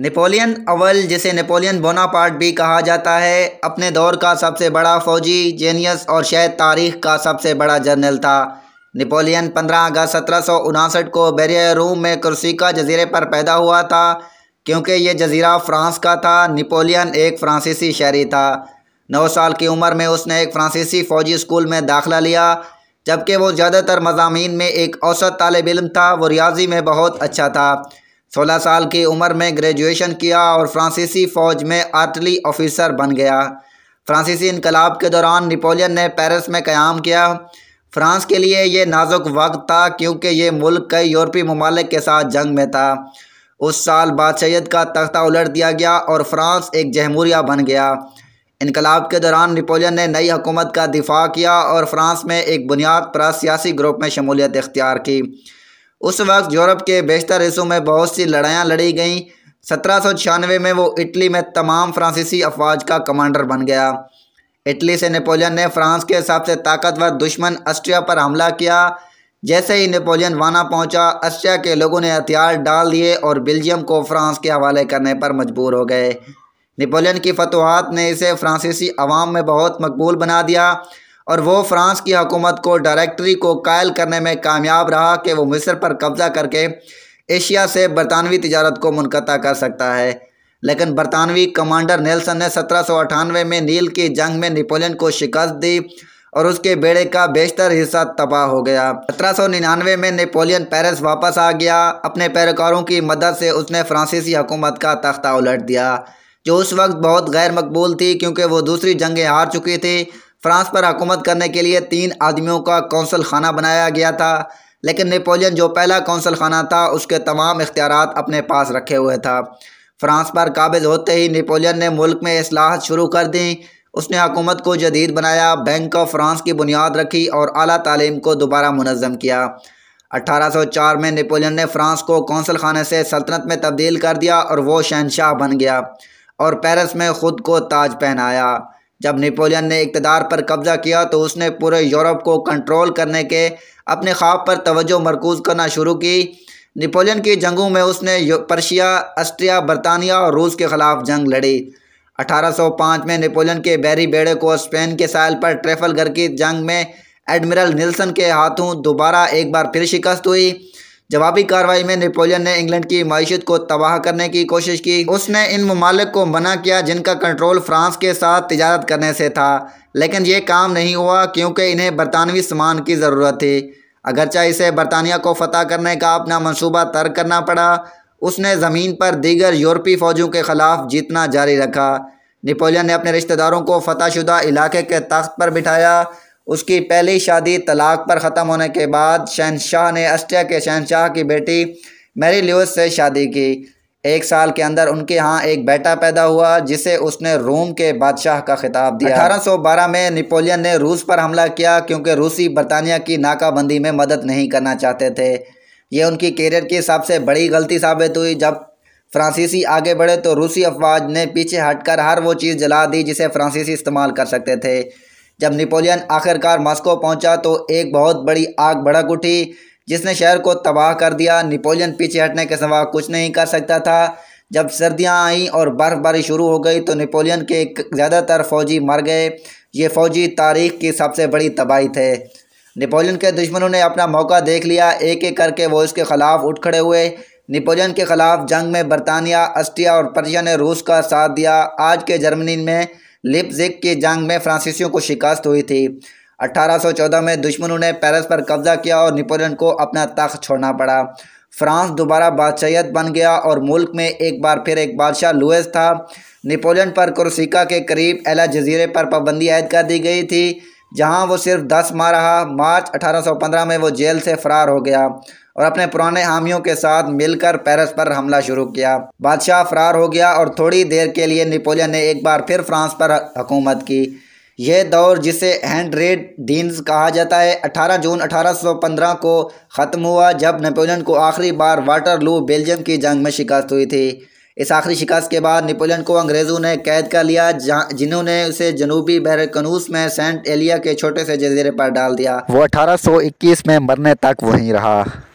Napoleon अवल जिसे Napoleon Bonaparte भी कहा जाता है अपने दौर का सबसे बड़ा फौजी जेनियस और शायद तारीख का सबसे बड़ा जर्नल था नेपोलियन 15 अगस्त सत्रह को बैरियर रूम में कुर्सिका जजीरे पर पैदा हुआ था क्योंकि ये जजीरा फ्रांस का था नेपोलियन एक फ्रांसीसी शहरी था नौ साल की उम्र में उसने एक फ्रांसीसी फ़ौजी स्कूल में दाखिला लिया जबकि वो ज़्यादातर मजामी में एक औसत तालब इलम था वो रियाजी में बहुत अच्छा था सोलह साल की उम्र में ग्रेजुएशन किया और फ्रांसीसी फ़ौज में आर्टली ऑफिसर बन गया फ्रांसीसी इनकलाब के दौरान नेपोलियन ने पेरिस में क़्याम किया फ्रांस के लिए ये नाजुक वक्त था क्योंकि ये मुल्क कई यूरोपीय ममालिक के साथ जंग में था उस साल बादशाहत का तख्ता उलट दिया गया और फ्रांस एक जमहूरिया बन गया इनकलाब के दौरान नेपोलियन ने नई हुकूमत का दिफा किया और फ्रांस में एक बुनियाद पर सियासी ग्रुप में शमूलियत इख्तियार की उस वक्त यूरोप के बेशतर हिस्सों में बहुत सी लड़ाइयाँ लड़ी गईं सत्रह में वो इटली में तमाम फ्रांसीसी अफवाज का कमांडर बन गया इटली से नेपोलियन ने फ्रांस के सबसे ताकतवर दुश्मन अस्ट्रिया पर हमला किया जैसे ही नेपोलियन वाना पहुंचा अस्ट्रिया के लोगों ने हथियार डाल दिए और बेल्जियम को फ्रांस के हवाले करने पर मजबूर हो गए नेपोलियन की फतवाहत ने इसे फ्रांसीसी आवाम में बहुत मकबूल बना दिया और वो फ्रांस की हुकूमत को डायरेक्टरी को कायल करने में कामयाब रहा कि वो मिस्र पर कब्ज़ा करके एशिया से बरतानवी तजारत को मुनता कर सकता है लेकिन बरतानवी कमांडर नेल्सन ने सत्रह में नील की जंग में नेपोलियन को शिकस्त दी और उसके बेड़े का बेशतर हिस्सा तबाह हो गया सत्रह में नेपोलियन पेरिस वापस आ गया अपने पैरोकारों की मदद से उसने फ्रांसीसी हुकूमत का तख्ता उलट दिया जो उस वक्त बहुत गैर मकबूल थी क्योंकि वो दूसरी जंगें हार चुकी थी फ्रांस पर हुकूमत करने के लिए तीन आदमियों का कौंसल खाना बनाया गया था लेकिन नेपोलियन जो पहला कौंसल खाना था उसके तमाम इख्तियार अपने पास रखे हुए था फ्रांस पर काबिज होते ही नेपोलियन ने मुल्क में असलाहत शुरू कर दी उसने हकूमत को जदीद बनाया बैंक ऑफ फ्रांस की बुनियाद रखी और अली तलीम को दोबारा मनज़म किया 1804 में नेपोलियन ने फ्रांस को कौंसल खाने से सल्तनत में तब्दील कर दिया और वो शहनशाह बन गया और पेरिस में ख़ुद को ताज पहनाया जब नेपोलियन ने इकतदार पर कब्जा किया तो उसने पूरे यूरोप को कंट्रोल करने के अपने ख्वाब पर तवज्जो मरकूज करना शुरू की नेपोलियन की जंगों में उसने पर्शिया ऑस्ट्रिया बरतानिया और रूस के ख़िलाफ़ जंग लड़ी 1805 में नेपोलियन के बैरी बेड़े को स्पेन के साइल पर ट्रेफल घर की जंग में एडमिरल निल्सन के हाथों दोबारा एक बार फिर शिकस्त हुई जवाबी कार्रवाई में नेपोलियन ने इंग्लैंड की मीशत को तबाह करने की कोशिश की उसने इन ममालिक को मना किया जिनका कंट्रोल फ्रांस के साथ तजारत करने से था लेकिन ये काम नहीं हुआ क्योंकि इन्हें बरतानवी सामान की ज़रूरत थी अगरचा इसे बरतानिया को फतह करने का अपना मनसूबा तर्क करना पड़ा उसने ज़मीन पर दीगर यूरोपी फ़ौजों के ख़िलाफ़ जीतना जारी रखा नेपोलियन ने अपने रिश्तेदारों को फतहशुदा इलाके के तख्त पर बिठाया उसकी पहली शादी तलाक पर ख़त्म होने के बाद शहनशाह ने अस्ट्रिया के शहनशाह की बेटी मैरी ल्यूस से शादी की एक साल के अंदर उनके यहाँ एक बेटा पैदा हुआ जिसे उसने रोम के बादशाह का खिताब दिया 1812 में नेपोलियन ने रूस पर हमला किया क्योंकि रूसी बरतानिया की नाकाबंदी में मदद नहीं करना चाहते थे ये उनकी कैरियर की सबसे बड़ी गलती साबित हुई जब फ्रांसीसी आगे बढ़े तो रूसी अफवाज ने पीछे हटकर हर वो चीज़ जला दी जिसे फ्रांसीसी इस्तेमाल कर सकते थे जब नेपोलियन आखिरकार मॉस्को पहुंचा तो एक बहुत बड़ी आग भड़क उठी जिसने शहर को तबाह कर दिया नेपोलियन पीछे हटने के सिवा कुछ नहीं कर सकता था जब सर्दियां आईं और बर्फ़बारी शुरू हो गई तो नेपोलियन के ज़्यादातर फौजी मर गए ये फौजी तारीख की सबसे बड़ी तबाही थे नेपोलियन के दुश्मनों ने अपना मौका देख लिया एक एक करके वो इसके ख़िलाफ़ उठ खड़े हुए नेपोलियन के ख़िलाफ़ जंग में बरतानिया अस्ट्रिया और पर्शिया ने रूस का साथ दिया आज के जर्मनी में लिपजिक की जंग में फ्रांसीसियों को शिकस्त हुई थी 1814 में दुश्मनों ने पेरिस पर कब्जा किया और नेपोलियन को अपना तख्त छोड़ना पड़ा फ्रांस दोबारा बादशाहत बन गया और मुल्क में एक बार फिर एक बादशाह लुइस था नेपोलियन पर क्रोसिका के करीब एला जजीरे पर पाबंदी आयद कर दी गई थी जहां वो सिर्फ दस माह रहा मार्च 1815 में वो जेल से फरार हो गया और अपने पुराने हामियों के साथ मिलकर पेरिस पर हमला शुरू किया बादशाह फरार हो गया और थोड़ी देर के लिए नेपोलियन ने एक बार फिर फ्रांस पर हुकूमत की यह दौर जिसे हैंड्रेड डीन्स कहा जाता है 18 जून 1815 को ख़त्म हुआ जब नेपोलियन को आखिरी बार वाटरलू बेल्जियम की जंग में शिकस्त हुई थी इस आखिरी शिकस्त के बाद नेपोलियन को अंग्रेज़ों ने कैद कर लिया जिन्होंने उसे जनूबी बहर कनूस में सेंट एलिया के छोटे से जजीरे पर डाल दिया वो 1821 में मरने तक वहीं रहा